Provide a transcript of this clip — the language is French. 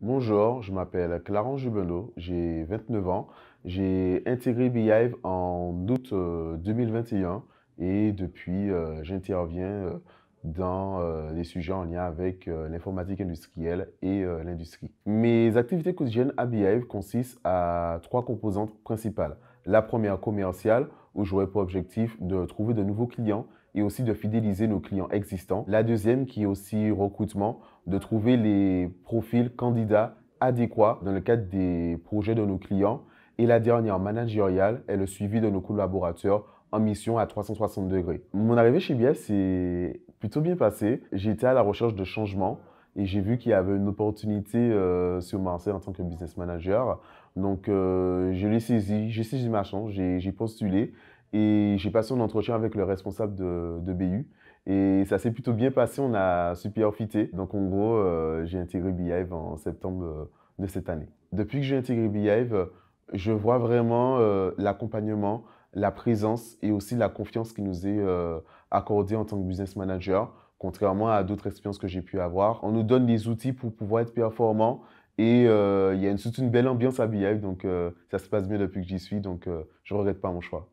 Bonjour, je m'appelle Clarence Jubenot, j'ai 29 ans. J'ai intégré Behive en août 2021 euh, et depuis, euh, j'interviens euh, dans les sujets en lien avec l'informatique industrielle et l'industrie. Mes activités quotidiennes à Behive consistent à trois composantes principales. La première commerciale, où j'aurais pour objectif de trouver de nouveaux clients et aussi de fidéliser nos clients existants. La deuxième qui est aussi recrutement, de trouver les profils candidats adéquats dans le cadre des projets de nos clients. Et la dernière managériale est le suivi de nos collaborateurs en mission à 360 degrés. Mon arrivée chez BF s'est plutôt bien passée. J'étais à la recherche de changements et j'ai vu qu'il y avait une opportunité euh, sur Marseille en tant que business manager. Donc, euh, je l'ai saisi, j'ai saisi ma chance, j'ai postulé et j'ai passé un entretien avec le responsable de, de BU. Et ça s'est plutôt bien passé, on a super fité. Donc, en gros, euh, j'ai intégré Behive en septembre de cette année. Depuis que j'ai intégré Behive, je vois vraiment l'accompagnement, la présence et aussi la confiance qui nous est accordée en tant que business manager contrairement à d'autres expériences que j'ai pu avoir. On nous donne les outils pour pouvoir être performant et euh, il y a une, une belle ambiance à BIF, donc euh, ça se passe bien depuis que j'y suis, donc euh, je ne regrette pas mon choix.